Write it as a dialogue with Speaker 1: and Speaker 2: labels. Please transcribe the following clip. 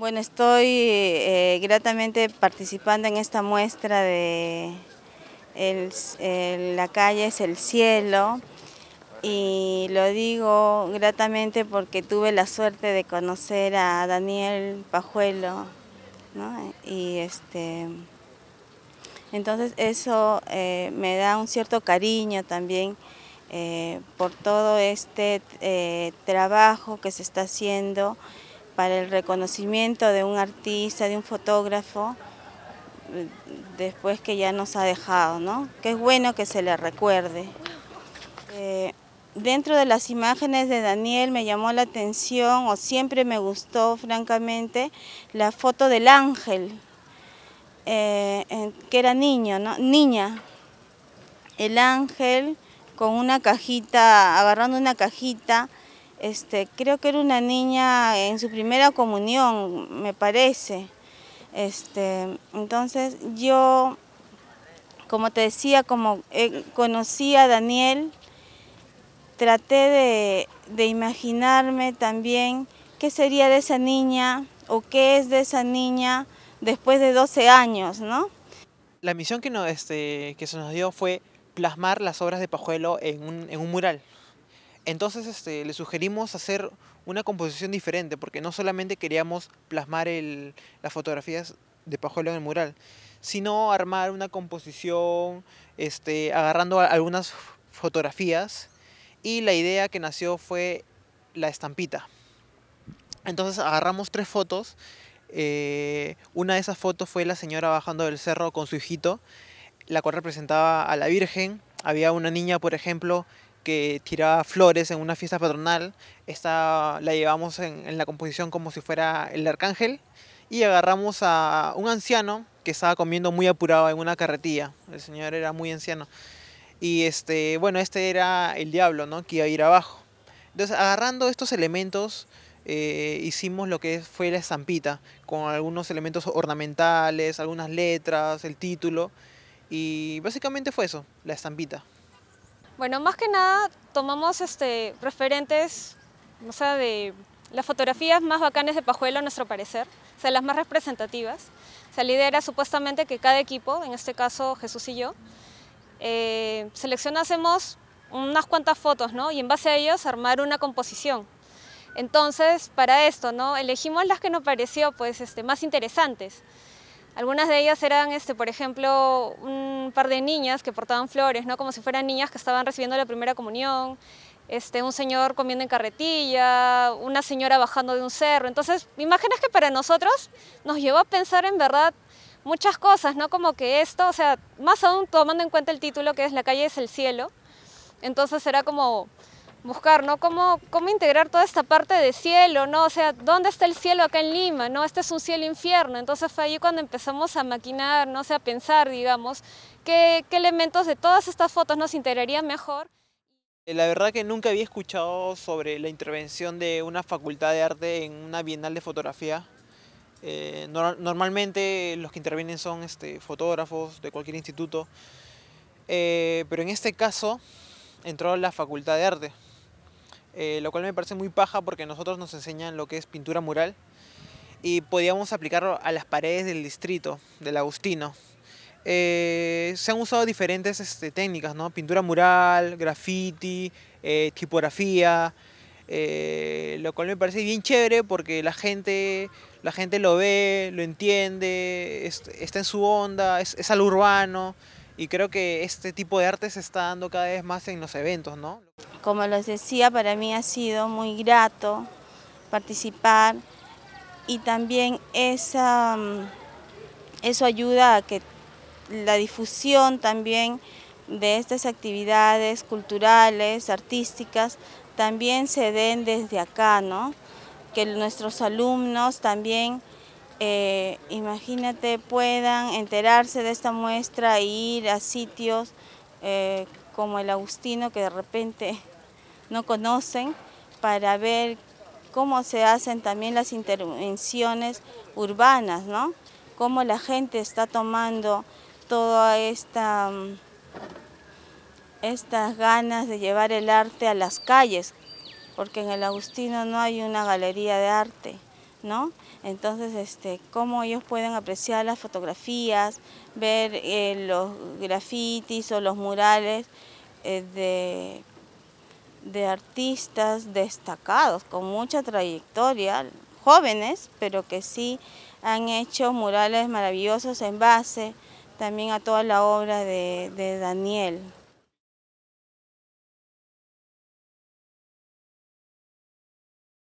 Speaker 1: Bueno, estoy eh, gratamente participando en esta muestra de La calle es el cielo y lo digo gratamente porque tuve la suerte de conocer a Daniel Pajuelo y este entonces eso eh, me da un cierto cariño también eh, por todo este trabajo que se está haciendo para el reconocimiento de un artista, de un fotógrafo, después que ya nos ha dejado, ¿no? Que es bueno que se le recuerde. Eh, dentro de las imágenes de Daniel me llamó la atención, o siempre me gustó, francamente, la foto del ángel, eh, que era niño, ¿no? Niña. El ángel con una cajita, agarrando una cajita, este, creo que era una niña en su primera comunión, me parece. Este, entonces yo, como te decía, como eh, conocí a Daniel, traté de, imaginarme también qué sería de esa niña o qué es de esa niña después de 12 años, ¿no?
Speaker 2: La misión que, este, que se nos dio fue plasmar las obras de Pajuelo en un mural. Entonces este, le sugerimos hacer una composición diferente, porque no solamente queríamos plasmar el, las fotografías de Pajuelo en el mural, sino armar una composición este, agarrando algunas fotografías y la idea que nació fue la estampita. Entonces agarramos tres fotos, eh, una de esas fotos fue la señora bajando del cerro con su hijito, la cual representaba a la Virgen, había una niña, por ejemplo, que tiraba flores en una fiesta patronal. Esta la llevamos en, la composición como si fuera el arcángel. Y agarramos a un anciano que estaba comiendo muy apurado en una carretilla. El señor era muy anciano. Y este, bueno, este era el diablo, ¿no? Que iba a ir abajo. Entonces, agarrando estos elementos, eh, hicimos lo que fue la estampita, con algunos elementos ornamentales, algunas letras, el título. Y básicamente fue eso, la estampita.
Speaker 3: Bueno, más que nada tomamos este, referentes o sea, de las fotografías más bacanes de Pajuelo, a nuestro parecer, o sea, las más representativas. Se lidera supuestamente que cada equipo, en este caso Jesús y yo, eh, seleccionásemos unas cuantas fotos, ¿no? Y en base a ellas armar una composición. Entonces, para esto, ¿no? Elegimos las que nos pareció pues, este, más interesantes. Algunas de ellas eran, este, por ejemplo, un par de niñas que portaban flores, ¿no? como si fueran niñas que estaban recibiendo la primera comunión, este, un señor comiendo en carretilla, una señora bajando de un cerro. Entonces, imágenes que para nosotros nos llevó a pensar en verdad muchas cosas, ¿no? Como que esto, o sea, más aún tomando en cuenta el título que es La calle es el cielo, entonces era como buscar, ¿no? ¿Cómo, integrar toda esta parte de cielo, ¿no? O sea, ¿dónde está el cielo acá en Lima, ¿no? Este es un cielo infierno, entonces fue ahí cuando empezamos a maquinar, ¿no? sea, a pensar, digamos, qué, elementos de todas estas fotos nos integrarían mejor.
Speaker 2: Eh, la verdad que nunca había escuchado sobre la intervención de una facultad de arte en una bienal de fotografía. Eh, normalmente los que intervienen son este, fotógrafos de cualquier instituto, eh, pero en este caso entró la facultad de arte. Eh, lo cual me parece muy paja porque nosotros nos enseñan lo que es pintura mural y podíamos aplicarlo a las paredes del distrito, del Agustino. Eh, se han usado diferentes este, técnicas, ¿no? Pintura mural, graffiti, eh, tipografía, lo cual me parece bien chévere porque la gente, la gente lo ve, lo entiende, está en su onda, es, es algo urbano y creo que este tipo de arte se está dando cada vez más en los eventos, ¿no? Como les decía,
Speaker 1: para mí ha sido muy grato participar y también esa, mm, eso ayuda a que la difusión también de estas actividades culturales, artísticas, también se den desde acá, ¿no? Que nuestros alumnos también eh, imagínate, puedan enterarse de esta muestra e ir a sitios eh, como el Agustino que de repente no conocen para ver cómo se hacen también las intervenciones urbanas, ¿no? Cómo la gente está tomando toda esta mm, estas ganas de llevar el arte a las calles, porque en el Agustino no hay una galería de arte. ¿no? Entonces, este, cómo ellos pueden apreciar las fotografías, ver eh, los grafitis o los murales eh, de, artistas destacados con mucha trayectoria, jóvenes, pero que sí han hecho murales maravillosos en base también a toda la obra
Speaker 2: de Daniel.